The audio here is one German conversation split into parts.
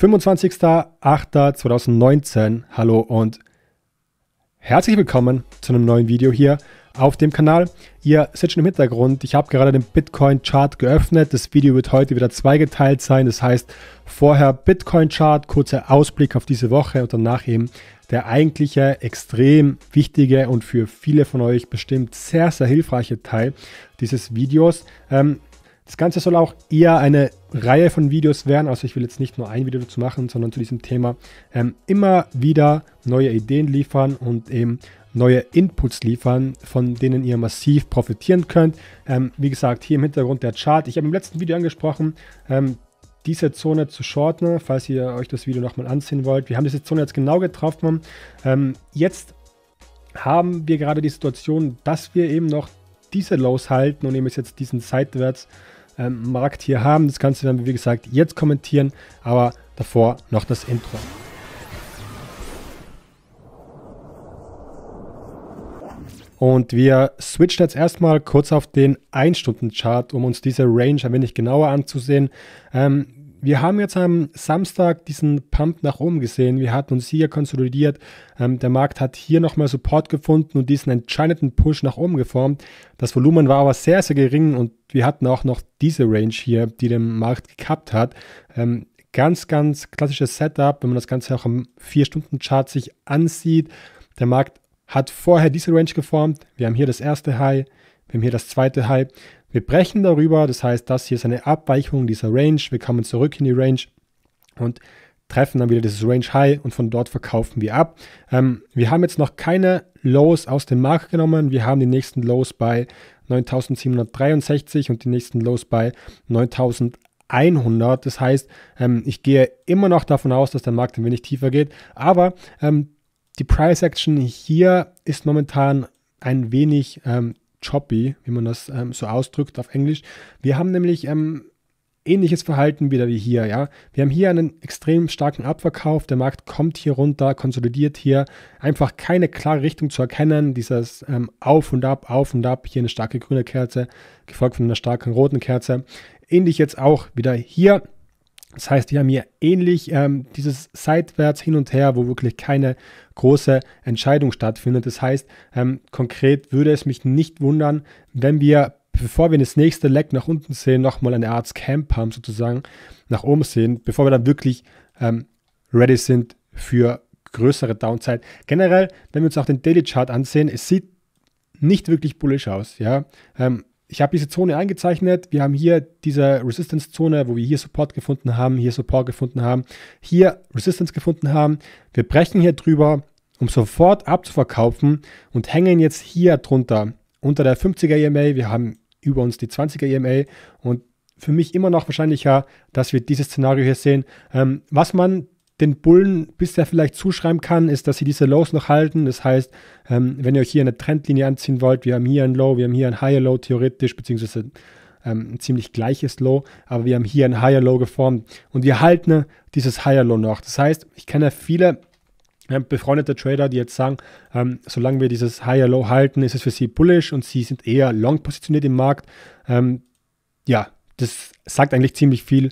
25.08.2019. Hallo und herzlich willkommen zu einem neuen Video hier auf dem Kanal. Ihr seht schon im Hintergrund, ich habe gerade den Bitcoin-Chart geöffnet. Das Video wird heute wieder zweigeteilt sein. Das heißt, vorher Bitcoin-Chart, kurzer Ausblick auf diese Woche und danach eben der eigentliche, extrem wichtige und für viele von euch bestimmt sehr, sehr hilfreiche Teil dieses Videos. Ähm, das Ganze soll auch eher eine Reihe von Videos werden, also ich will jetzt nicht nur ein Video dazu machen, sondern zu diesem Thema ähm, immer wieder neue Ideen liefern und eben neue Inputs liefern, von denen ihr massiv profitieren könnt. Ähm, wie gesagt, hier im Hintergrund der Chart. Ich habe im letzten Video angesprochen, ähm, diese Zone zu shorten, falls ihr euch das Video nochmal ansehen wollt. Wir haben diese Zone jetzt genau getroffen. Ähm, jetzt haben wir gerade die Situation, dass wir eben noch diese Lows halten und eben ist jetzt diesen seitwärts ähm, Markt hier haben. Das Ganze werden wir, wie gesagt, jetzt kommentieren, aber davor noch das Intro. Und wir switchen jetzt erstmal kurz auf den 1-Stunden-Chart, um uns diese Range ein wenig genauer anzusehen. Ähm, wir haben jetzt am Samstag diesen Pump nach oben gesehen. Wir hatten uns hier konsolidiert. Ähm, der Markt hat hier nochmal Support gefunden und diesen entscheidenden Push nach oben geformt. Das Volumen war aber sehr, sehr gering und wir hatten auch noch diese Range hier, die den Markt gekappt hat. Ähm, ganz, ganz klassisches Setup, wenn man das Ganze auch am 4-Stunden-Chart sich ansieht. Der Markt hat vorher diese Range geformt. Wir haben hier das erste High, wir haben hier das zweite High. Wir brechen darüber, das heißt, das hier ist eine Abweichung dieser Range. Wir kommen zurück in die Range und treffen dann wieder dieses Range High und von dort verkaufen wir ab. Ähm, wir haben jetzt noch keine Lows aus dem Markt genommen. Wir haben die nächsten Lows bei 9763 und die nächsten Lows bei 9100. Das heißt, ähm, ich gehe immer noch davon aus, dass der Markt ein wenig tiefer geht. Aber ähm, die Price Action hier ist momentan ein wenig ähm, choppy, wie man das ähm, so ausdrückt auf Englisch. Wir haben nämlich ähm, ähnliches Verhalten wieder wie hier. Ja? Wir haben hier einen extrem starken Abverkauf. Der Markt kommt hier runter, konsolidiert hier. Einfach keine klare Richtung zu erkennen. Dieses ähm, Auf und Ab, Auf und Ab. Hier eine starke grüne Kerze, gefolgt von einer starken roten Kerze. Ähnlich jetzt auch wieder hier. Das heißt, wir haben hier ähnlich ähm, dieses seitwärts hin und her, wo wirklich keine große Entscheidung stattfindet. Das heißt, ähm, konkret würde es mich nicht wundern, wenn wir, bevor wir das nächste Leck nach unten sehen, nochmal eine Art Camp haben sozusagen nach oben sehen, bevor wir dann wirklich ähm, ready sind für größere Downside. Generell, wenn wir uns auch den Daily Chart ansehen, es sieht nicht wirklich bullish aus. Ja, ähm, ich habe diese Zone eingezeichnet. Wir haben hier diese Resistance-Zone, wo wir hier Support gefunden haben, hier Support gefunden haben, hier Resistance gefunden haben. Wir brechen hier drüber, um sofort abzuverkaufen und hängen jetzt hier drunter unter der 50er EMA. Wir haben über uns die 20er EMA und für mich immer noch wahrscheinlicher, dass wir dieses Szenario hier sehen. Ähm, was man den Bullen bisher vielleicht zuschreiben kann, ist, dass sie diese Lows noch halten. Das heißt, ähm, wenn ihr euch hier eine Trendlinie anziehen wollt, wir haben hier ein Low, wir haben hier ein Higher Low theoretisch, beziehungsweise ähm, ein ziemlich gleiches Low, aber wir haben hier ein Higher Low geformt und wir halten dieses Higher Low noch. Das heißt, ich kenne viele ähm, befreundete Trader, die jetzt sagen, ähm, solange wir dieses Higher Low halten, ist es für sie bullish und sie sind eher long positioniert im Markt. Ähm, ja, das sagt eigentlich ziemlich viel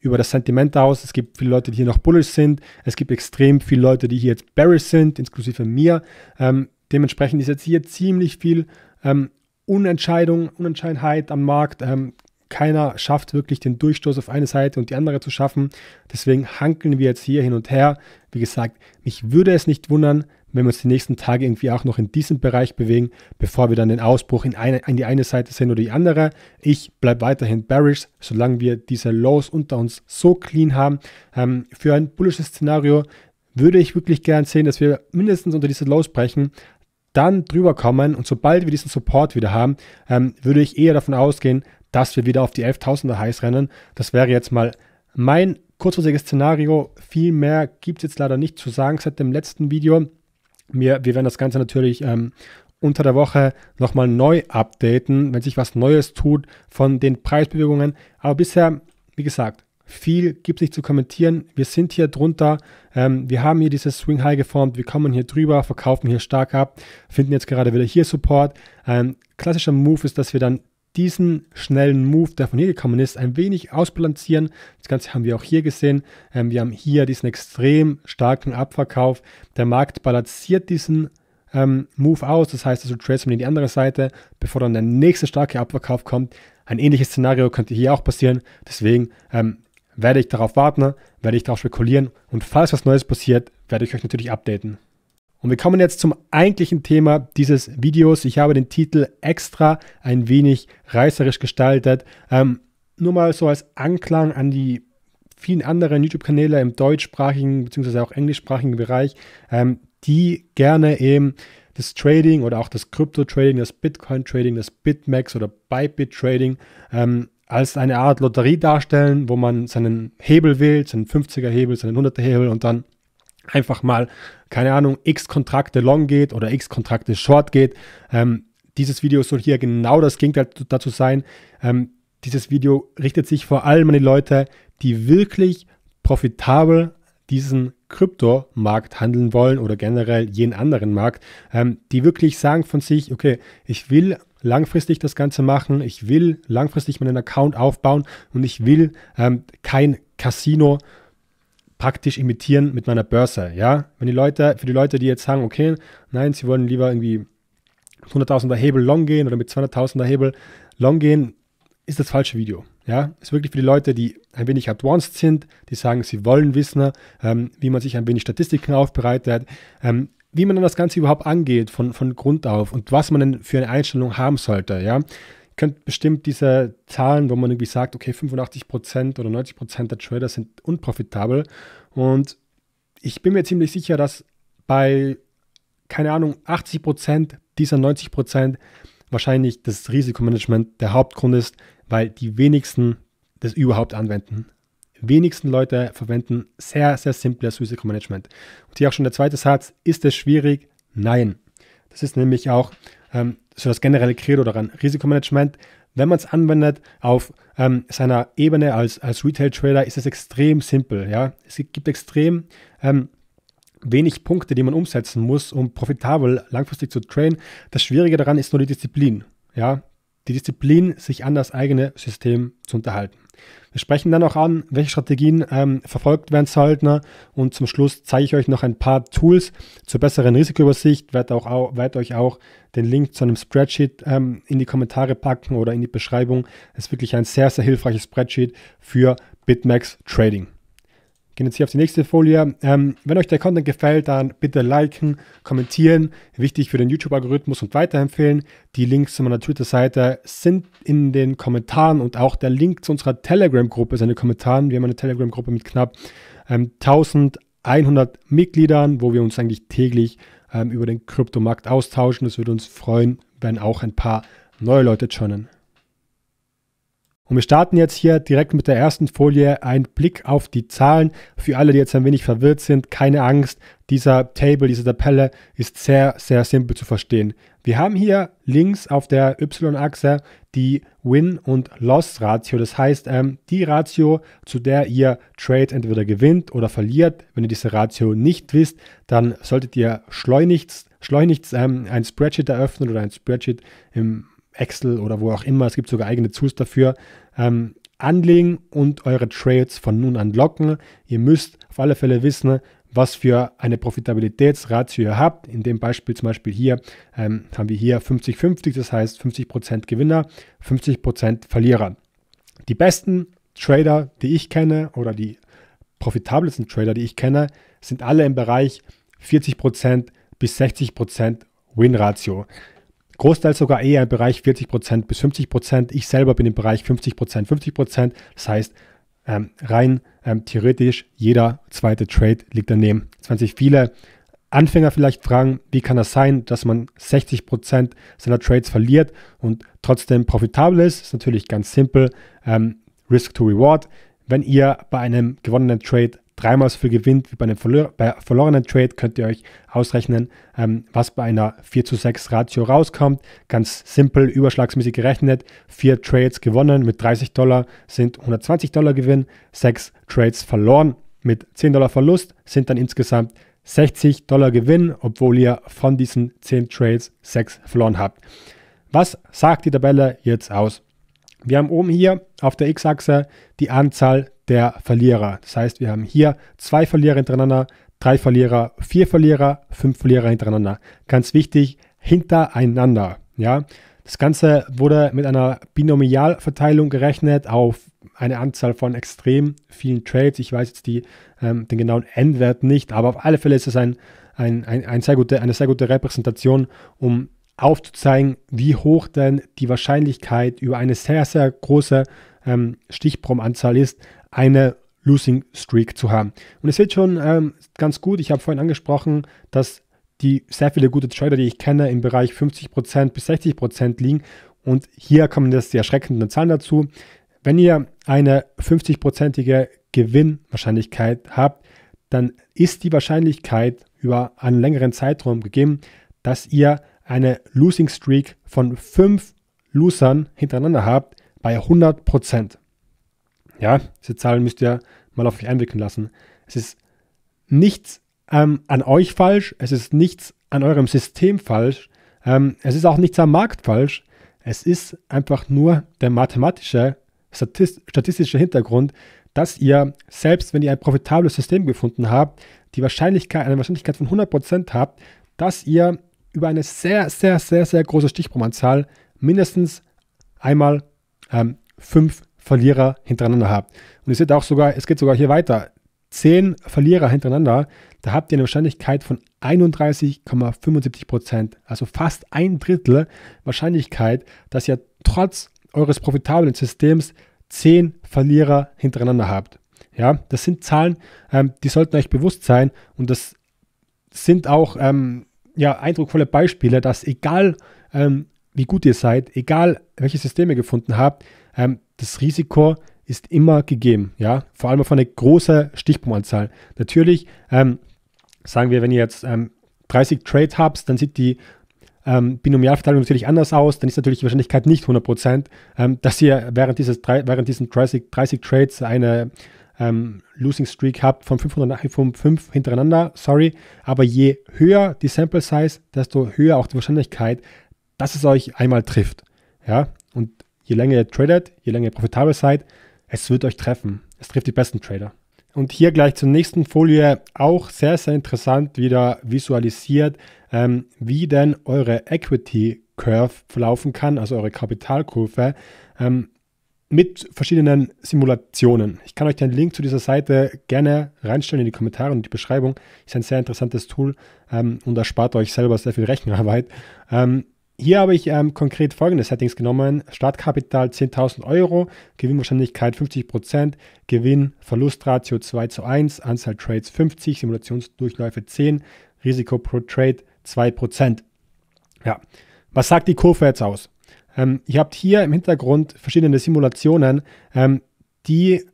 über das Sentiment aus. Es gibt viele Leute, die hier noch bullish sind. Es gibt extrem viele Leute, die hier jetzt bearish sind, inklusive mir. Ähm, dementsprechend ist jetzt hier ziemlich viel ähm, Unentscheidung, Unentscheidenheit am Markt. Ähm, keiner schafft wirklich den Durchstoß auf eine Seite und die andere zu schaffen. Deswegen hankeln wir jetzt hier hin und her. Wie gesagt, mich würde es nicht wundern, wenn wir uns die nächsten Tage irgendwie auch noch in diesem Bereich bewegen, bevor wir dann den Ausbruch in, eine, in die eine Seite sehen oder die andere. Ich bleibe weiterhin bearish, solange wir diese Lows unter uns so clean haben. Ähm, für ein bullisches Szenario würde ich wirklich gern sehen, dass wir mindestens unter diese Lows brechen, dann drüber kommen und sobald wir diesen Support wieder haben, ähm, würde ich eher davon ausgehen, dass wir wieder auf die 11.000er Highs rennen. Das wäre jetzt mal mein kurzfristiges Szenario. Viel mehr gibt es jetzt leider nicht zu sagen seit dem letzten Video. Wir, wir werden das Ganze natürlich ähm, unter der Woche nochmal neu updaten, wenn sich was Neues tut von den Preisbewegungen. Aber bisher, wie gesagt, viel gibt es nicht zu kommentieren. Wir sind hier drunter. Ähm, wir haben hier dieses Swing High geformt. Wir kommen hier drüber, verkaufen hier stark ab, finden jetzt gerade wieder hier Support. Ähm, klassischer Move ist, dass wir dann diesen schnellen Move, der von hier gekommen ist, ein wenig ausbalancieren. Das Ganze haben wir auch hier gesehen. Ähm, wir haben hier diesen extrem starken Abverkauf. Der Markt balanciert diesen ähm, Move aus. Das heißt, also trades man in die andere Seite, bevor dann der nächste starke Abverkauf kommt. Ein ähnliches Szenario könnte hier auch passieren. Deswegen ähm, werde ich darauf warten, werde ich darauf spekulieren und falls was Neues passiert, werde ich euch natürlich updaten. Und wir kommen jetzt zum eigentlichen Thema dieses Videos. Ich habe den Titel extra ein wenig reißerisch gestaltet. Ähm, nur mal so als Anklang an die vielen anderen YouTube-Kanäle im deutschsprachigen bzw. auch englischsprachigen Bereich, ähm, die gerne eben das Trading oder auch das Krypto-Trading, das Bitcoin-Trading, das BitMEX oder Bybit-Trading ähm, als eine Art Lotterie darstellen, wo man seinen Hebel wählt, seinen 50er-Hebel, seinen 100er-Hebel und dann einfach mal, keine Ahnung, x Kontrakte long geht oder x Kontrakte short geht. Ähm, dieses Video soll hier genau das Gegenteil dazu sein. Ähm, dieses Video richtet sich vor allem an die Leute, die wirklich profitabel diesen Kryptomarkt handeln wollen oder generell jeden anderen Markt, ähm, die wirklich sagen von sich, okay, ich will langfristig das Ganze machen, ich will langfristig meinen Account aufbauen und ich will ähm, kein Casino praktisch imitieren mit meiner Börse, ja? Wenn die Leute, für die Leute, die jetzt sagen, okay, nein, sie wollen lieber irgendwie 100.000er Hebel long gehen oder mit 200.000er Hebel long gehen, ist das falsche Video. Ja, ist wirklich für die Leute, die ein wenig advanced sind, die sagen, sie wollen wissen, ähm, wie man sich ein wenig Statistiken aufbereitet, ähm, wie man dann das Ganze überhaupt angeht von, von Grund auf und was man denn für eine Einstellung haben sollte. Ja, könnt bestimmt diese Zahlen, wo man irgendwie sagt, okay, 85% oder 90% der Trader sind unprofitabel. Und ich bin mir ziemlich sicher, dass bei, keine Ahnung, 80% dieser 90% wahrscheinlich das Risikomanagement der Hauptgrund ist, weil die wenigsten das überhaupt anwenden. Wenigsten Leute verwenden sehr, sehr simples Risikomanagement. Und hier auch schon der zweite Satz, ist es schwierig? Nein. Das ist nämlich auch ähm, so das generelle Credo daran, Risikomanagement, wenn man es anwendet auf ähm, seiner Ebene als, als Retail-Trader, ist es extrem simpel. Ja? Es gibt extrem ähm, wenig Punkte, die man umsetzen muss, um profitabel langfristig zu trainen. Das Schwierige daran ist nur die Disziplin. Ja? Die Disziplin, sich an das eigene System zu unterhalten. Wir sprechen dann auch an, welche Strategien ähm, verfolgt werden sollten. Ne? Und zum Schluss zeige ich euch noch ein paar Tools zur besseren Risikoübersicht. Werde auch, auch, werd euch auch den Link zu einem Spreadsheet ähm, in die Kommentare packen oder in die Beschreibung. Es ist wirklich ein sehr, sehr hilfreiches Spreadsheet für Bitmax Trading. Gehen jetzt hier auf die nächste Folie. Ähm, wenn euch der Content gefällt, dann bitte liken, kommentieren. Wichtig für den YouTube-Algorithmus und weiterempfehlen. Die Links zu meiner Twitter-Seite sind in den Kommentaren und auch der Link zu unserer Telegram-Gruppe ist in den Kommentaren. Wir haben eine Telegram-Gruppe mit knapp ähm, 1100 Mitgliedern, wo wir uns eigentlich täglich ähm, über den Kryptomarkt austauschen. Es würde uns freuen, wenn auch ein paar neue Leute joinen. Und wir starten jetzt hier direkt mit der ersten Folie. Ein Blick auf die Zahlen. Für alle, die jetzt ein wenig verwirrt sind, keine Angst. Dieser Table, diese Tabelle ist sehr, sehr simpel zu verstehen. Wir haben hier links auf der Y-Achse die Win- und Loss-Ratio. Das heißt, ähm, die Ratio, zu der ihr Trade entweder gewinnt oder verliert. Wenn ihr diese Ratio nicht wisst, dann solltet ihr schleunigst, schleunigst ähm, ein Spreadsheet eröffnen oder ein Spreadsheet im Excel oder wo auch immer, es gibt sogar eigene Tools dafür, ähm, anlegen und eure Trades von nun an locken. Ihr müsst auf alle Fälle wissen, was für eine Profitabilitätsratio ihr habt. In dem Beispiel zum Beispiel hier ähm, haben wir hier 50-50, das heißt 50% Gewinner, 50% Verlierer. Die besten Trader, die ich kenne oder die profitabelsten Trader, die ich kenne, sind alle im Bereich 40% bis 60% Win-Ratio. Großteils sogar eher im Bereich 40% bis 50%. Ich selber bin im Bereich 50%, 50%. Das heißt, ähm, rein ähm, theoretisch, jeder zweite Trade liegt daneben. Jetzt werden sich viele Anfänger vielleicht fragen, wie kann das sein, dass man 60% seiner Trades verliert und trotzdem profitabel ist? ist natürlich ganz simpel. Ähm, Risk to Reward. Wenn ihr bei einem gewonnenen Trade dreimal so viel gewinnt wie bei einem Verlor bei verlorenen Trade, könnt ihr euch ausrechnen, ähm, was bei einer 4 zu 6 Ratio rauskommt. Ganz simpel, überschlagsmäßig gerechnet. Vier Trades gewonnen mit 30 Dollar sind 120 Dollar Gewinn. Sechs Trades verloren mit 10 Dollar Verlust sind dann insgesamt 60 Dollar Gewinn, obwohl ihr von diesen 10 Trades 6 verloren habt. Was sagt die Tabelle jetzt aus? Wir haben oben hier auf der X-Achse die Anzahl der Verlierer. Das heißt, wir haben hier zwei Verlierer hintereinander, drei Verlierer, vier Verlierer, fünf Verlierer hintereinander. Ganz wichtig, hintereinander. Ja, das Ganze wurde mit einer Binomialverteilung gerechnet auf eine Anzahl von extrem vielen Trades. Ich weiß jetzt die, ähm, den genauen Endwert nicht, aber auf alle Fälle ist es ein, ein, ein, ein sehr gute, eine sehr gute Repräsentation, um aufzuzeigen, wie hoch denn die Wahrscheinlichkeit über eine sehr, sehr große ähm, Stichprobenanzahl ist, eine Losing Streak zu haben. Und es wird schon ähm, ganz gut. Ich habe vorhin angesprochen, dass die sehr viele gute Trader, die ich kenne, im Bereich 50% bis 60% liegen. Und hier kommen das die erschreckenden Zahlen dazu. Wenn ihr eine 50%ige Gewinnwahrscheinlichkeit habt, dann ist die Wahrscheinlichkeit über einen längeren Zeitraum gegeben, dass ihr eine Losing Streak von fünf Losern hintereinander habt bei 100 Prozent. Ja, diese Zahlen müsst ihr mal auf euch einwirken lassen. Es ist nichts ähm, an euch falsch, es ist nichts an eurem System falsch, ähm, es ist auch nichts am Markt falsch. Es ist einfach nur der mathematische, statist statistische Hintergrund, dass ihr, selbst wenn ihr ein profitables System gefunden habt, die Wahrscheinlichkeit, eine Wahrscheinlichkeit von 100% habt, dass ihr über eine sehr, sehr, sehr, sehr große Stichprobenzahl mindestens einmal ähm, fünf Verlierer hintereinander habt. Und ihr seht auch sogar, es geht sogar hier weiter. 10 Verlierer hintereinander, da habt ihr eine Wahrscheinlichkeit von 31,75 Prozent, also fast ein Drittel Wahrscheinlichkeit, dass ihr trotz eures profitablen Systems 10 Verlierer hintereinander habt. Ja, das sind Zahlen, ähm, die sollten euch bewusst sein und das sind auch ähm, ja, eindrucksvolle Beispiele, dass egal ähm, wie gut ihr seid, egal welche Systeme gefunden habt, ähm, das Risiko ist immer gegeben, ja, vor allem auf eine große Stichpunktanzahl. Natürlich, ähm, sagen wir, wenn ihr jetzt ähm, 30 Trade habt, dann sieht die ähm, Binomialverteilung natürlich anders aus, dann ist natürlich die Wahrscheinlichkeit nicht 100%, ähm, dass ihr während, dieses, während diesen 30, 30 Trades eine ähm, Losing Streak habt von 500, von 5 hintereinander, sorry, aber je höher die Sample Size, desto höher auch die Wahrscheinlichkeit, dass es euch einmal trifft. Ja, und je länger ihr tradet, je länger ihr profitabel seid, es wird euch treffen. Es trifft die besten Trader. Und hier gleich zur nächsten Folie auch sehr, sehr interessant wieder visualisiert, ähm, wie denn eure Equity Curve verlaufen kann, also eure Kapitalkurve, ähm, mit verschiedenen Simulationen. Ich kann euch den Link zu dieser Seite gerne reinstellen in die Kommentare und die Beschreibung. Ist ein sehr interessantes Tool ähm, und erspart euch selber sehr viel Rechenarbeit. Ähm, hier habe ich ähm, konkret folgende Settings genommen. Startkapital 10.000 Euro, Gewinnwahrscheinlichkeit 50%, Gewinn, Verlustratio 2 zu 1, Anzahl Trades 50, Simulationsdurchläufe 10, Risiko pro Trade 2%. Ja, was sagt die Kurve jetzt aus? Ähm, ihr habt hier im Hintergrund verschiedene Simulationen, ähm, die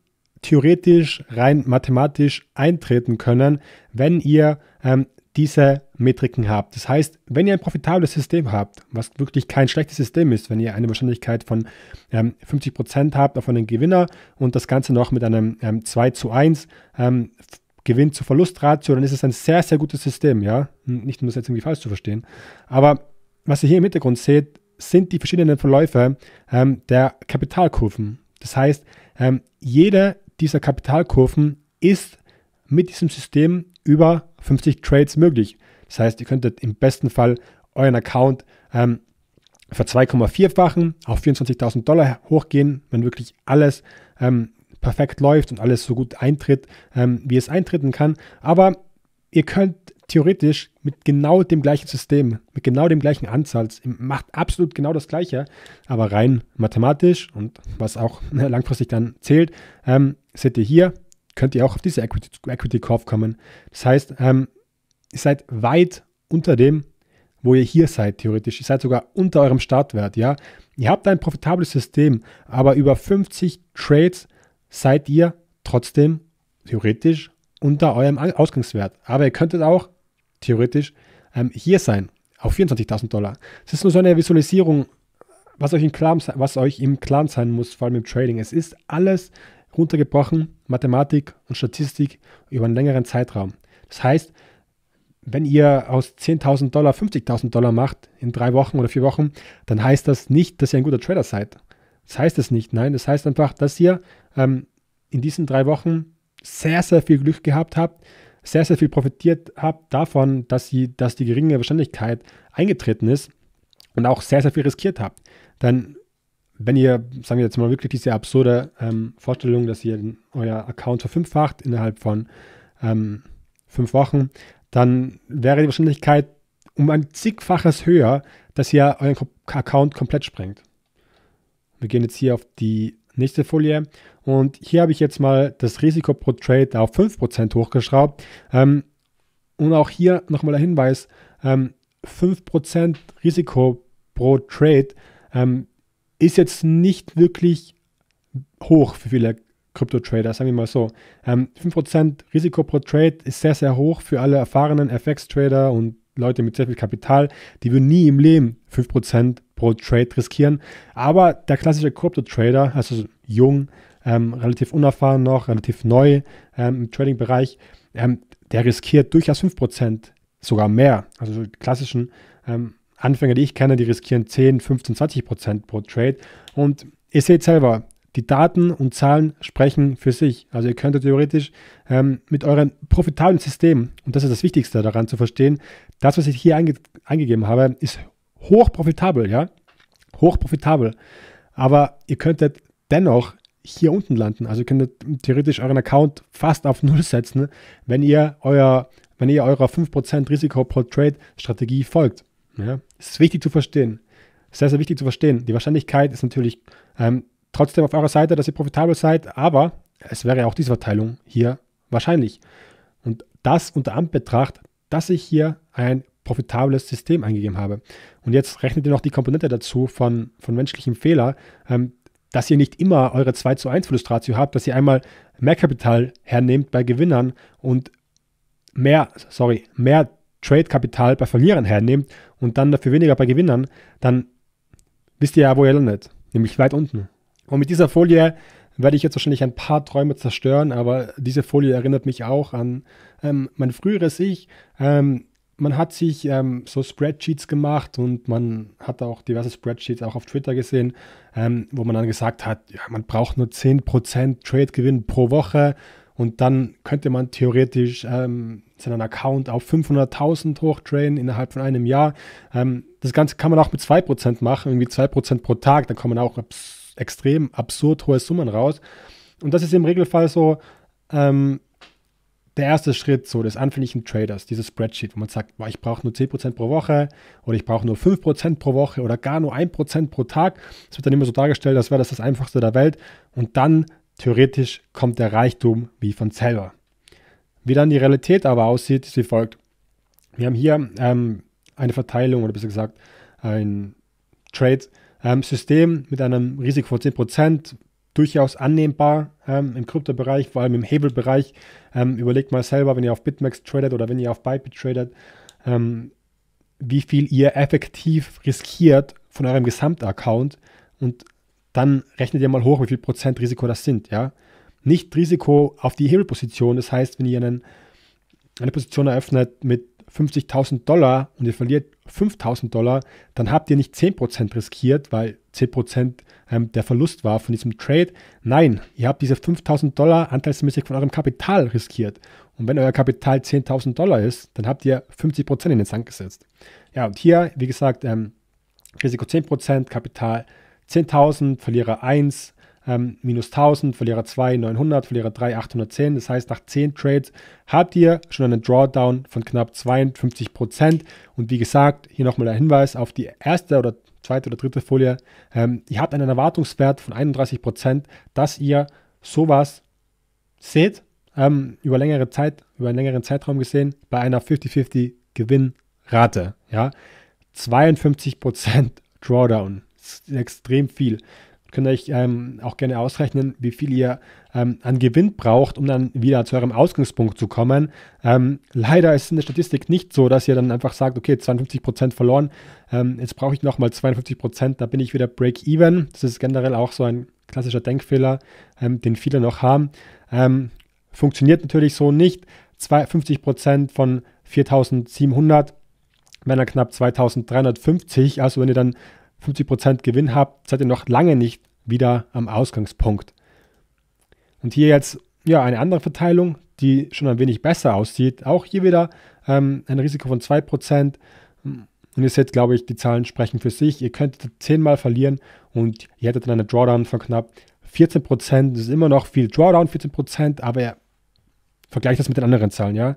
theoretisch rein mathematisch eintreten können, wenn ihr ähm, diese Metriken habt. Das heißt, wenn ihr ein profitables System habt, was wirklich kein schlechtes System ist, wenn ihr eine Wahrscheinlichkeit von ähm, 50% habt auf einen Gewinner und das Ganze noch mit einem ähm, 2 zu 1 ähm, Gewinn zu Verlustratio, dann ist es ein sehr, sehr gutes System, ja. Nicht, um das jetzt irgendwie falsch zu verstehen. Aber was ihr hier im Hintergrund seht, sind die verschiedenen Verläufe ähm, der Kapitalkurven. Das heißt, ähm, jede dieser Kapitalkurven ist mit diesem System über 50 Trades möglich. Das heißt, ihr könntet im besten Fall euren Account ähm, für 2,4-fachen auf 24.000 Dollar hochgehen, wenn wirklich alles ähm, perfekt läuft und alles so gut eintritt, ähm, wie es eintreten kann. Aber ihr könnt theoretisch mit genau dem gleichen System, mit genau dem gleichen Anzahl, macht absolut genau das Gleiche, aber rein mathematisch und was auch langfristig dann zählt, ähm, seht ihr hier, könnt ihr auch auf diese Equity, Equity Curve kommen. Das heißt, ähm, ihr seid weit unter dem, wo ihr hier seid, theoretisch. Ihr seid sogar unter eurem Startwert, ja. Ihr habt ein profitables System, aber über 50 Trades seid ihr trotzdem theoretisch unter eurem Ausgangswert. Aber ihr könntet auch theoretisch ähm, hier sein, auf 24.000 Dollar. Es ist nur so eine Visualisierung, was euch, im Klaren, was euch im Klaren sein muss, vor allem im Trading. Es ist alles runtergebrochen, Mathematik und Statistik über einen längeren Zeitraum. Das heißt, wenn ihr aus 10.000 Dollar 50.000 Dollar macht in drei Wochen oder vier Wochen, dann heißt das nicht, dass ihr ein guter Trader seid. Das heißt es nicht, nein. Das heißt einfach, dass ihr ähm, in diesen drei Wochen sehr, sehr viel Glück gehabt habt, sehr, sehr viel profitiert habt davon, dass, sie, dass die geringe Wahrscheinlichkeit eingetreten ist und auch sehr, sehr viel riskiert habt. Denn wenn ihr, sagen wir jetzt mal wirklich diese absurde ähm, Vorstellung, dass ihr euer Account verfünffacht innerhalb von ähm, fünf Wochen, dann wäre die Wahrscheinlichkeit um ein zigfaches höher, dass ihr euren Account komplett sprengt. Wir gehen jetzt hier auf die nächste Folie und hier habe ich jetzt mal das Risiko pro Trade auf 5% hochgeschraubt. Ähm, und auch hier nochmal der Hinweis, ähm, 5% Risiko pro Trade ähm, ist jetzt nicht wirklich hoch für viele Krypto-Trader, sagen wir mal so. Ähm, 5% Risiko pro Trade ist sehr, sehr hoch für alle erfahrenen FX-Trader und Leute mit sehr viel Kapital. Die würden nie im Leben 5% pro Trade riskieren. Aber der klassische Krypto-Trader, also jung, ähm, relativ unerfahren noch, relativ neu ähm, im Trading-Bereich, ähm, der riskiert durchaus 5%, sogar mehr. Also die klassischen ähm, Anfänger, die ich kenne, die riskieren 10, 15, 20 Prozent pro Trade. Und ihr seht selber, die Daten und Zahlen sprechen für sich. Also ihr könntet theoretisch ähm, mit euren profitablen System, und das ist das Wichtigste daran zu verstehen, das, was ich hier einge eingegeben habe, ist hoch profitabel, ja? Hoch profitabel. Aber ihr könntet dennoch hier unten landen. Also ihr könntet theoretisch euren Account fast auf Null setzen, wenn ihr, euer, wenn ihr eurer 5% Risiko pro Trade Strategie folgt. Ja, es ist wichtig zu verstehen. Sehr, sehr wichtig zu verstehen. Die Wahrscheinlichkeit ist natürlich ähm, trotzdem auf eurer Seite, dass ihr profitabel seid, aber es wäre auch diese Verteilung hier wahrscheinlich. Und das unter Anbetracht, dass ich hier ein profitables System eingegeben habe. Und jetzt rechnet ihr noch die Komponente dazu von, von menschlichem Fehler, ähm, dass ihr nicht immer eure 2 zu 1 Verlustratio habt, dass ihr einmal mehr Kapital hernehmt bei Gewinnern und mehr, sorry, mehr Trade-Kapital bei Verlierern hernimmt und dann dafür weniger bei Gewinnern, dann wisst ihr ja, wo ihr landet, nämlich weit unten. Und mit dieser Folie werde ich jetzt wahrscheinlich ein paar Träume zerstören, aber diese Folie erinnert mich auch an ähm, mein früheres Ich. Ähm, man hat sich ähm, so Spreadsheets gemacht und man hat auch diverse Spreadsheets auch auf Twitter gesehen, ähm, wo man dann gesagt hat, ja, man braucht nur 10% Trade-Gewinn pro Woche und dann könnte man theoretisch ähm, seinen Account auf 500.000 hochtrainen innerhalb von einem Jahr. Ähm, das Ganze kann man auch mit 2% machen, irgendwie 2% pro Tag, dann kommen auch abs extrem absurd hohe Summen raus. Und das ist im Regelfall so ähm, der erste Schritt so des anfänglichen Traders, dieses Spreadsheet, wo man sagt, boah, ich brauche nur 10% pro Woche oder ich brauche nur 5% pro Woche oder gar nur 1% pro Tag. Es wird dann immer so dargestellt, als wäre das das Einfachste der Welt. Und dann theoretisch kommt der Reichtum wie von selber. Wie dann die Realität aber aussieht, ist wie folgt. Wir haben hier ähm, eine Verteilung oder besser gesagt ein Trade-System ähm, mit einem Risiko von 10%, durchaus annehmbar ähm, im Kryptobereich, vor allem im Hebelbereich. Ähm, überlegt mal selber, wenn ihr auf BitMEX tradet oder wenn ihr auf Bybit tradet, ähm, wie viel ihr effektiv riskiert von eurem Gesamtaccount und dann rechnet ihr mal hoch, wie viel Prozent Risiko das sind, ja nicht Risiko auf die Hebelposition. Das heißt, wenn ihr einen, eine Position eröffnet mit 50.000 Dollar und ihr verliert 5.000 Dollar, dann habt ihr nicht 10% riskiert, weil 10% ähm, der Verlust war von diesem Trade. Nein, ihr habt diese 5.000 Dollar anteilsmäßig von eurem Kapital riskiert. Und wenn euer Kapital 10.000 Dollar ist, dann habt ihr 50% in den Sand gesetzt. Ja, und hier, wie gesagt, ähm, Risiko 10%, Kapital 10.000, Verlierer 1, ähm, minus 1000, Verlierer 2 900, Verlierer 3 810. Das heißt, nach 10 Trades habt ihr schon einen Drawdown von knapp 52%. Prozent. Und wie gesagt, hier nochmal der Hinweis auf die erste oder zweite oder dritte Folie. Ähm, ihr habt einen Erwartungswert von 31%, Prozent, dass ihr sowas seht, ähm, über längere Zeit, über einen längeren Zeitraum gesehen, bei einer 50-50 Gewinnrate. Ja? 52% Drawdown. extrem viel könnt ihr euch ähm, auch gerne ausrechnen, wie viel ihr ähm, an Gewinn braucht, um dann wieder zu eurem Ausgangspunkt zu kommen. Ähm, leider ist in der Statistik nicht so, dass ihr dann einfach sagt, okay, 52% verloren, ähm, jetzt brauche ich nochmal 52%, da bin ich wieder Break-Even. Das ist generell auch so ein klassischer Denkfehler, ähm, den viele noch haben. Ähm, funktioniert natürlich so nicht. 50% von 4700 wenn dann knapp 2350. Also wenn ihr dann 50% Gewinn habt, seid ihr noch lange nicht wieder am Ausgangspunkt. Und hier jetzt ja, eine andere Verteilung, die schon ein wenig besser aussieht. Auch hier wieder ähm, ein Risiko von 2%. Und ihr seht, glaube ich, die Zahlen sprechen für sich. Ihr könntet 10 Mal verlieren und ihr hättet dann eine Drawdown von knapp 14%. Das ist immer noch viel Drawdown, 14%, aber vergleicht das mit den anderen Zahlen, ja.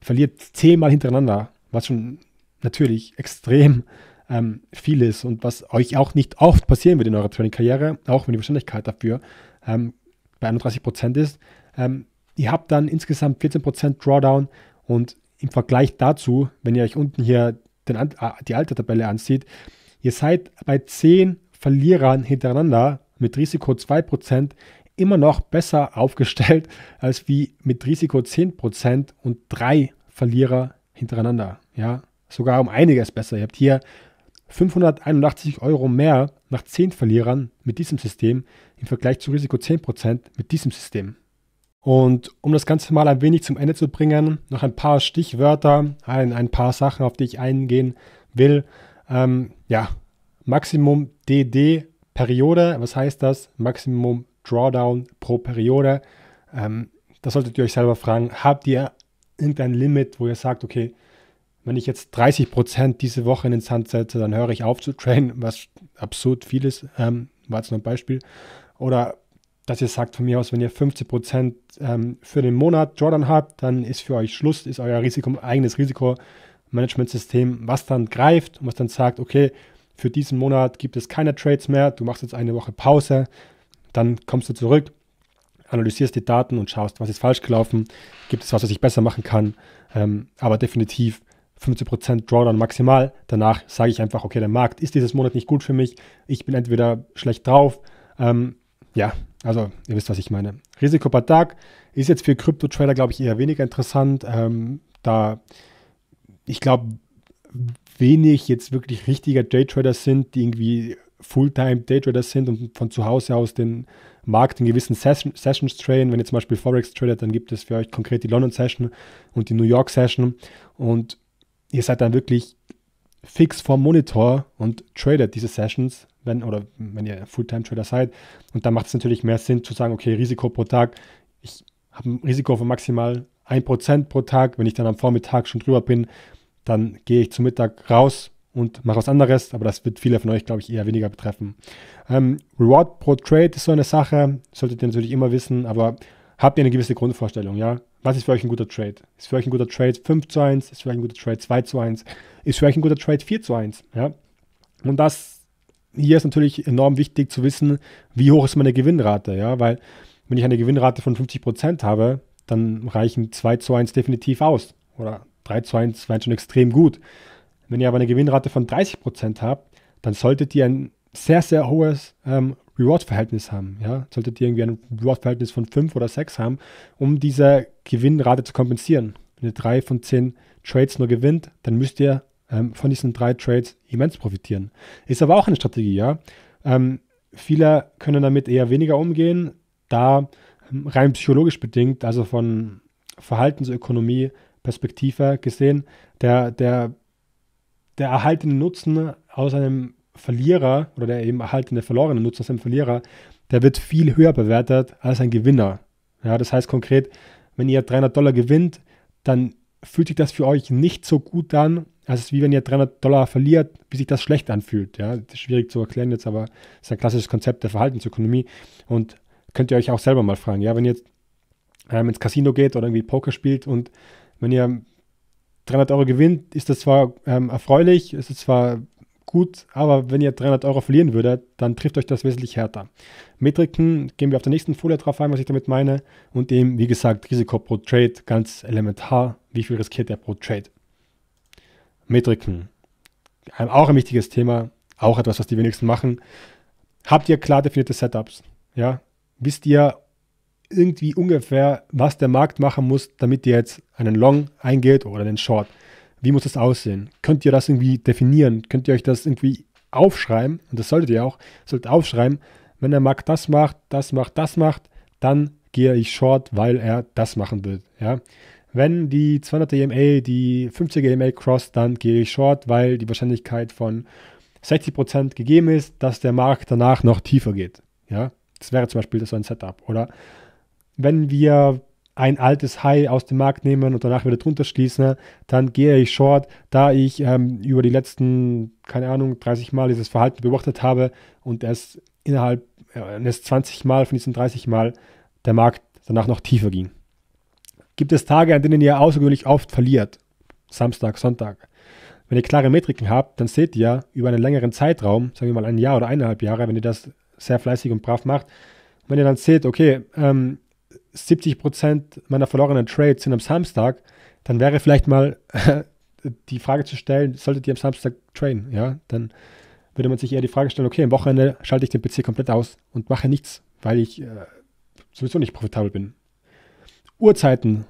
Verliert 10 Mal hintereinander, was schon natürlich extrem ähm, ist und was euch auch nicht oft passieren wird in eurer Training-Karriere, auch wenn die Wahrscheinlichkeit dafür ähm, bei 31 Prozent ist. Ähm, ihr habt dann insgesamt 14 Prozent Drawdown und im Vergleich dazu, wenn ihr euch unten hier den, äh, die alte Tabelle ansieht, ihr seid bei 10 Verlierern hintereinander mit Risiko 2% immer noch besser aufgestellt als wie mit Risiko 10% und drei Verlierer hintereinander. Ja, sogar um einiges besser. Ihr habt hier 581 Euro mehr nach 10 Verlierern mit diesem System im Vergleich zu Risiko 10% mit diesem System. Und um das Ganze mal ein wenig zum Ende zu bringen, noch ein paar Stichwörter, ein, ein paar Sachen, auf die ich eingehen will. Ähm, ja, Maximum DD Periode, was heißt das? Maximum Drawdown pro Periode. Ähm, das solltet ihr euch selber fragen. Habt ihr irgendein Limit, wo ihr sagt, okay, wenn ich jetzt 30 Prozent diese Woche in den Sand setze, dann höre ich auf zu trainen, was absurd viel ist, ähm, war jetzt nur ein Beispiel. Oder dass ihr sagt von mir aus, wenn ihr 50 Prozent ähm, für den Monat Jordan habt, dann ist für euch Schluss, ist euer Risiko, eigenes Risikomanagementsystem, was dann greift und was dann sagt, okay, für diesen Monat gibt es keine Trades mehr, du machst jetzt eine Woche Pause, dann kommst du zurück, analysierst die Daten und schaust, was ist falsch gelaufen, gibt es was, was ich besser machen kann. Ähm, aber definitiv 15% Drawdown maximal. Danach sage ich einfach, okay, der Markt ist dieses Monat nicht gut für mich. Ich bin entweder schlecht drauf. Ähm, ja, also ihr wisst, was ich meine. Risiko per Tag ist jetzt für Krypto-Trader, glaube ich, eher weniger interessant. Ähm, da ich glaube, wenig jetzt wirklich richtiger Daytrader sind, die irgendwie Fulltime Daytrader sind und von zu Hause aus den Markt in gewissen Session, Sessions traden. Wenn ihr zum Beispiel Forex tradet, dann gibt es für euch konkret die London Session und die New York Session. Und ihr seid dann wirklich fix vorm Monitor und tradet diese Sessions, wenn oder wenn ihr Fulltime-Trader seid. Und da macht es natürlich mehr Sinn zu sagen, okay, Risiko pro Tag, ich habe ein Risiko von maximal 1% pro Tag. Wenn ich dann am Vormittag schon drüber bin, dann gehe ich zum Mittag raus und mache was anderes, aber das wird viele von euch, glaube ich, eher weniger betreffen. Ähm, Reward pro Trade ist so eine Sache, solltet ihr natürlich immer wissen, aber habt ihr eine gewisse Grundvorstellung, ja? Was ist für euch ein guter Trade? Ist für euch ein guter Trade 5 zu 1? Ist für euch ein guter Trade 2 zu 1? Ist für euch ein guter Trade 4 zu 1? Ja? Und das hier ist natürlich enorm wichtig zu wissen, wie hoch ist meine Gewinnrate, ja, weil wenn ich eine Gewinnrate von 50% habe, dann reichen 2 zu 1 definitiv aus oder 3 zu 1 wären schon extrem gut. Wenn ihr aber eine Gewinnrate von 30% habt, dann solltet ihr ein sehr, sehr hohes ähm, Reward-Verhältnis haben. Ja? Solltet ihr irgendwie ein Reward-Verhältnis von 5 oder 6 haben, um diese Gewinnrate zu kompensieren. Wenn ihr 3 von 10 Trades nur gewinnt, dann müsst ihr ähm, von diesen 3 Trades immens profitieren. Ist aber auch eine Strategie, ja. Ähm, viele können damit eher weniger umgehen, da ähm, rein psychologisch bedingt, also von Verhaltensökonomie, Perspektive gesehen, der, der, der erhaltene Nutzen aus einem Verlierer oder der eben erhaltene verlorene Nutzer ist ein Verlierer, der wird viel höher bewertet als ein Gewinner. Ja, das heißt konkret, wenn ihr 300 Dollar gewinnt, dann fühlt sich das für euch nicht so gut an, als wie wenn ihr 300 Dollar verliert, wie sich das schlecht anfühlt. Ja, das ist schwierig zu erklären jetzt, aber das ist ein klassisches Konzept der Verhaltensökonomie und könnt ihr euch auch selber mal fragen. Ja, wenn ihr jetzt ähm, ins Casino geht oder irgendwie Poker spielt und wenn ihr 300 Euro gewinnt, ist das zwar ähm, erfreulich, ist es zwar gut, aber wenn ihr 300 Euro verlieren würdet, dann trifft euch das wesentlich härter. Metriken gehen wir auf der nächsten Folie drauf ein, was ich damit meine. Und eben, wie gesagt, Risiko pro Trade, ganz elementar, wie viel riskiert ihr pro Trade. Metriken, auch ein wichtiges Thema, auch etwas, was die wenigsten machen. Habt ihr klar definierte Setups? Ja? Wisst ihr irgendwie ungefähr, was der Markt machen muss, damit ihr jetzt einen Long eingeht oder einen Short? wie muss das aussehen? Könnt ihr das irgendwie definieren? Könnt ihr euch das irgendwie aufschreiben? Und das solltet ihr auch, solltet aufschreiben, wenn der Markt das macht, das macht, das macht, dann gehe ich short, weil er das machen wird. Ja? Wenn die 200 EMA die 50 EMA crossed, dann gehe ich short, weil die Wahrscheinlichkeit von 60% gegeben ist, dass der Markt danach noch tiefer geht. Ja? Das wäre zum Beispiel so ein Setup. Oder wenn wir ein altes High aus dem Markt nehmen und danach wieder drunter schließen, dann gehe ich short, da ich ähm, über die letzten, keine Ahnung, 30 Mal dieses Verhalten beobachtet habe und erst innerhalb äh, eines 20 Mal von diesen 30 Mal der Markt danach noch tiefer ging. Gibt es Tage, an denen ihr außergewöhnlich oft verliert? Samstag, Sonntag. Wenn ihr klare Metriken habt, dann seht ihr über einen längeren Zeitraum, sagen wir mal ein Jahr oder eineinhalb Jahre, wenn ihr das sehr fleißig und brav macht, wenn ihr dann seht, okay, ähm, 70 meiner verlorenen Trades sind am Samstag, dann wäre vielleicht mal die Frage zu stellen, solltet ihr am Samstag traden? Ja, dann würde man sich eher die Frage stellen, okay, am Wochenende schalte ich den PC komplett aus und mache nichts, weil ich äh, sowieso nicht profitabel bin. Uhrzeiten,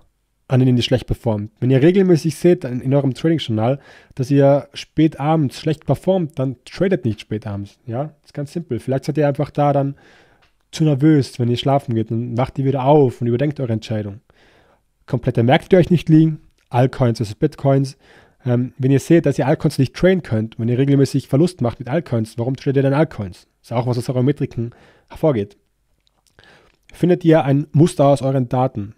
an denen ihr schlecht performt. Wenn ihr regelmäßig seht in, eurem Trading-Journal, dass ihr spät abends schlecht performt, dann tradet nicht spät abends. Ja, das ist ganz simpel. Vielleicht seid ihr einfach da dann zu nervös, wenn ihr schlafen geht. Dann wacht ihr wieder auf und überdenkt eure Entscheidung. Komplette Märkte, die euch nicht liegen, Altcoins versus Bitcoins. Ähm, wenn ihr seht, dass ihr Altcoins nicht trainen könnt, wenn ihr regelmäßig Verlust macht mit Altcoins, warum tradet ihr dann Altcoins? Das ist auch was aus euren Metriken hervorgeht. Findet ihr ein Muster aus euren Daten?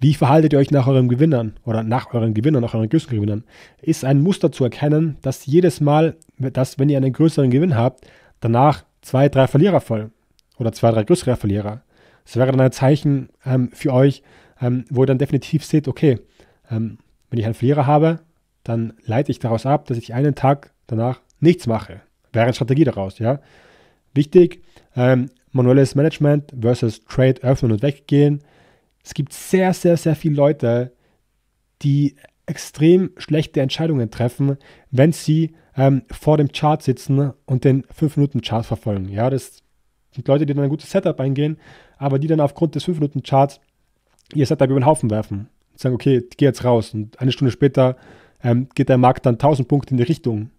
Wie verhaltet ihr euch nach euren Gewinnern oder nach euren Gewinnern, nach euren größeren Gewinnern? Ist ein Muster zu erkennen, dass jedes Mal, dass wenn ihr einen größeren Gewinn habt, danach zwei, drei Verlierer folgen oder zwei, drei größere Verlierer. Das wäre dann ein Zeichen ähm, für euch, ähm, wo ihr dann definitiv seht, okay, ähm, wenn ich einen Verlierer habe, dann leite ich daraus ab, dass ich einen Tag danach nichts mache. Wäre eine Strategie daraus, ja. Wichtig, ähm, manuelles Management versus Trade öffnen und weggehen. Es gibt sehr, sehr, sehr viele Leute, die extrem schlechte Entscheidungen treffen, wenn sie ähm, vor dem Chart sitzen und den 5-Minuten-Chart verfolgen. Ja, das die Leute, die dann ein gutes Setup eingehen, aber die dann aufgrund des 5-Minuten-Charts ihr Setup über den Haufen werfen. Und sagen, okay, ich geh jetzt raus. Und eine Stunde später ähm, geht der Markt dann 1000 Punkte in die Richtung.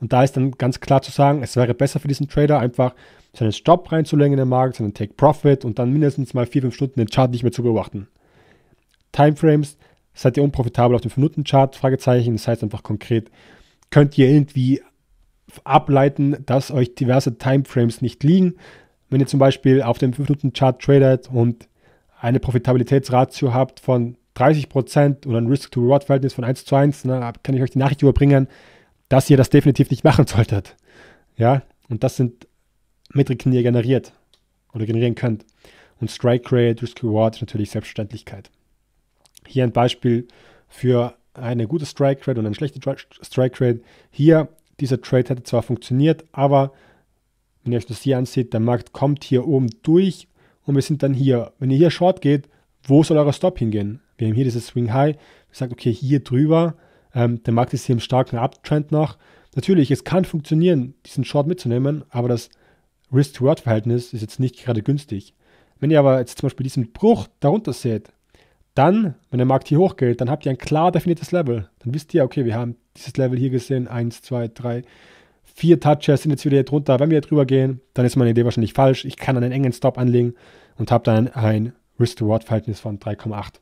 Und da ist dann ganz klar zu sagen, es wäre besser für diesen Trader, einfach seinen Stop reinzulegen in den Markt, seinen Take Profit und dann mindestens mal 4-5 Stunden den Chart nicht mehr zu beobachten. Timeframes, seid ihr unprofitabel auf dem 5-Minuten-Chart? Fragezeichen, das heißt einfach konkret, könnt ihr irgendwie ableiten, dass euch diverse Timeframes nicht liegen. Wenn ihr zum Beispiel auf dem 5-Minuten-Chart tradet und eine Profitabilitätsratio habt von 30% und ein Risk-to-Reward-Verhältnis von 1 zu 1, ne, dann kann ich euch die Nachricht überbringen, dass ihr das definitiv nicht machen solltet. Ja, und das sind Metriken, die ihr generiert oder generieren könnt. Und Strike Rate, Risk Reward natürlich Selbstverständlichkeit. Hier ein Beispiel für eine gute Strike Rate und eine schlechte Strike Rate. Hier, dieser Trade hätte zwar funktioniert, aber wenn ihr euch das hier ansieht, der Markt kommt hier oben durch und wir sind dann hier. Wenn ihr hier Short geht, wo soll euer Stop hingehen? Wir haben hier dieses Swing High. Ich sage, okay, hier drüber. Ähm, der Markt ist hier im starken Uptrend noch. Natürlich, es kann funktionieren, diesen Short mitzunehmen, aber das Risk-to-Reward-Verhältnis ist jetzt nicht gerade günstig. Wenn ihr aber jetzt zum Beispiel diesen Bruch darunter seht, dann, wenn der Markt hier hochgeht, dann habt ihr ein klar definiertes Level. Dann wisst ihr, okay, wir haben dieses Level hier gesehen, 1, 2, 3, vier Touches sind jetzt wieder hier drunter. Wenn wir drüber gehen, dann ist meine Idee wahrscheinlich falsch. Ich kann einen engen Stop anlegen und habe dann ein Risk-to-Reward-Verhältnis von 3,8.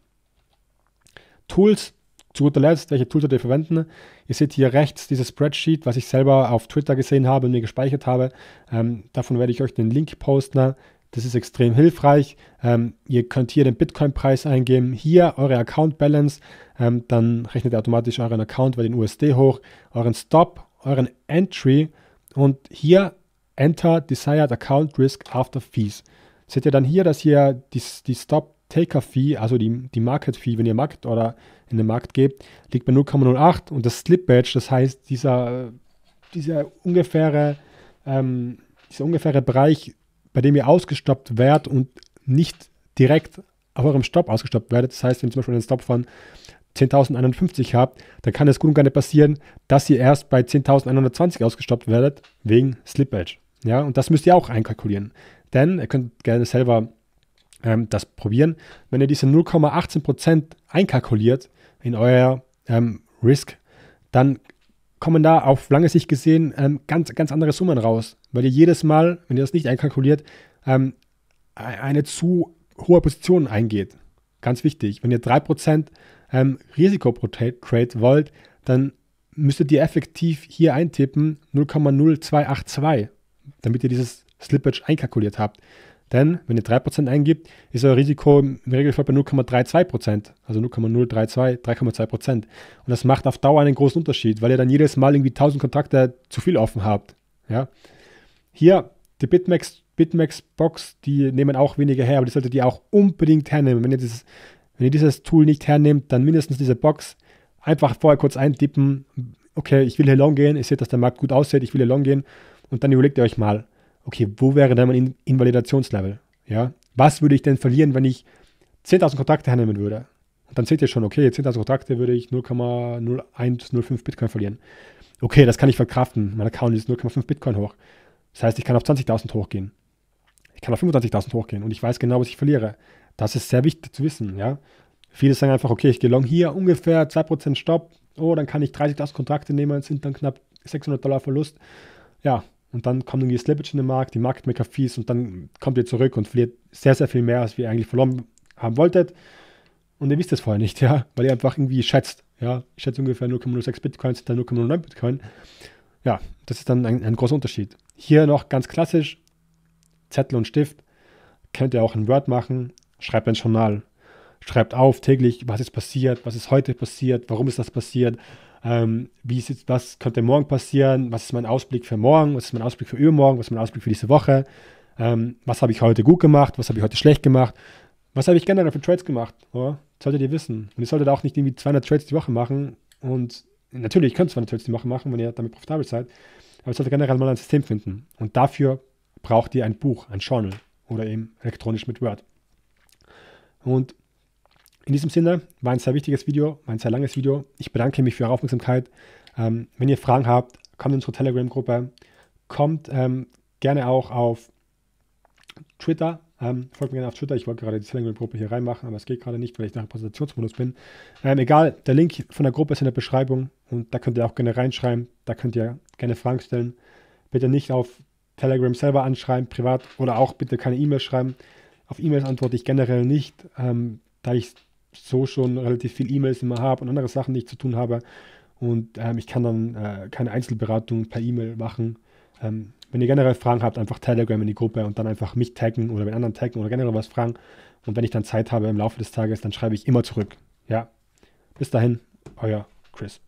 Tools, zu guter Letzt, welche Tools solltet ihr verwenden. Ihr seht hier rechts dieses Spreadsheet, was ich selber auf Twitter gesehen habe und mir gespeichert habe. Ähm, davon werde ich euch den Link posten. Das ist extrem hilfreich. Ähm, ihr könnt hier den Bitcoin-Preis eingeben, hier eure Account-Balance, ähm, dann rechnet ihr automatisch euren Account bei den USD hoch, euren Stop euren Entry und hier Enter Desired Account Risk After Fees. Seht ihr dann hier, dass hier die, die Stop Taker Fee, also die, die Market Fee, wenn ihr Markt oder in den Markt gebt, liegt bei 0,08 und das Slip Badge, das heißt, dieser, dieser, ungefähre, ähm, dieser ungefähre Bereich, bei dem ihr ausgestoppt werdet und nicht direkt auf eurem Stop ausgestoppt werdet, das heißt, wenn ihr zum Beispiel einen Stop von 10.051 habt, dann kann es gut und gerne passieren, dass ihr erst bei 10.120 ausgestoppt werdet wegen Slippage. Ja, und das müsst ihr auch einkalkulieren. Denn ihr könnt gerne selber ähm, das probieren. Wenn ihr diese 0,18% einkalkuliert in euer ähm, Risk, dann kommen da auf lange Sicht gesehen ähm, ganz, ganz andere Summen raus, weil ihr jedes Mal, wenn ihr das nicht einkalkuliert, ähm, e-, eine zu hohe Position eingeht. Ganz wichtig. Wenn ihr 3% ähm, Risiko wollt, dann müsstet ihr effektiv hier eintippen 0,0282, damit ihr dieses Slippage einkalkuliert habt. Denn wenn ihr 3% eingibt, ist euer Risiko im Regelfall bei 0,32%, also 0,032, 3,2%. Und das macht auf Dauer einen großen Unterschied, weil ihr dann jedes Mal irgendwie 1000 Kontakte zu viel offen habt. Ja? Hier, die Bitmax, Bitmax Box, die nehmen auch weniger her, aber die solltet ihr auch unbedingt hernehmen. Wenn ihr dieses wenn ihr dieses Tool nicht hernehmt, dann mindestens diese Box einfach vorher kurz eintippen. Okay, ich will hier long gehen. Ihr seht, dass der Markt gut aussieht. Ich will hier long gehen. Und dann überlegt ihr euch mal, okay, wo wäre denn mein Invalidationslevel? Ja, was würde ich denn verlieren, wenn ich 10.000 Kontakte hernehmen würde? Und dann seht ihr schon, okay, 10.000 Kontakte würde ich 0,0105 Bitcoin verlieren. Okay, das kann ich verkraften. Mein Account ist 0,5 Bitcoin hoch. Das heißt, ich kann auf 20.000 hochgehen. Ich kann auf 25.000 hochgehen und ich weiß genau, was ich verliere. Das ist sehr wichtig zu wissen, ja. Viele sagen einfach, okay, ich gehe long hier, ungefähr 2% Stopp, oh, dann kann ich 30.000 Kontrakte nehmen, sind dann knapp 600 Dollar Verlust. Ja, und dann kommt irgendwie Slippage in den Markt, die Market Maker Fees und dann kommt ihr zurück und verliert sehr, sehr viel mehr, als ihr eigentlich verloren haben wolltet. Und ihr wisst das vorher nicht, ja, weil ihr einfach irgendwie schätzt. Ja, ich schätze ungefähr 0,06 Bitcoin, sind dann 0,09 Bitcoin. Ja, das ist dann ein, ein großer Unterschied. Hier noch ganz klassisch, Zettel und Stift. Könnt ihr auch in Word machen, Schreibt ein Journal. Schreibt auf täglich, was ist passiert, was ist heute passiert, warum ist das passiert, ähm, wie ist jetzt, was könnte morgen passieren, was ist mein Ausblick für morgen, was ist mein Ausblick für übermorgen, was ist mein Ausblick für diese Woche, ähm, was habe ich heute gut gemacht, was habe ich heute schlecht gemacht, was habe ich generell für Trades gemacht, oder? Das solltet ihr wissen. Und ihr solltet auch nicht irgendwie 200 Trades die Woche machen und natürlich könnt ihr 200 Trades die Woche machen, wenn ihr damit profitabel seid, aber ihr solltet generell mal ein System finden und dafür braucht ihr ein Buch, ein Journal oder eben elektronisch mit Word. Und in diesem Sinne war ein sehr wichtiges Video, war ein sehr langes Video. Ich bedanke mich für eure Aufmerksamkeit. Ähm, wenn ihr Fragen habt, kommt in unsere Telegram-Gruppe. Kommt ähm, gerne auch auf Twitter. Ähm, folgt mir gerne auf Twitter. Ich wollte gerade die Telegram-Gruppe hier reinmachen, aber es geht gerade nicht, weil ich nach dem Präsentationsmodus bin. Ähm, egal, der Link von der Gruppe ist in der Beschreibung und da könnt ihr auch gerne reinschreiben. Da könnt ihr gerne Fragen stellen. Bitte nicht auf Telegram selber anschreiben, privat oder auch bitte keine E-Mail schreiben. Auf E-Mails antworte ich generell nicht, ähm, da ich so schon relativ viel E-Mails immer habe und andere Sachen, die ich zu tun habe. Und ähm, ich kann dann äh, keine Einzelberatung per E-Mail machen. Ähm, wenn ihr generell Fragen habt, einfach Telegram in die Gruppe und dann einfach mich taggen oder den anderen taggen oder generell was fragen. Und wenn ich dann Zeit habe im Laufe des Tages, dann schreibe ich immer zurück. Ja. Bis dahin, euer Chris.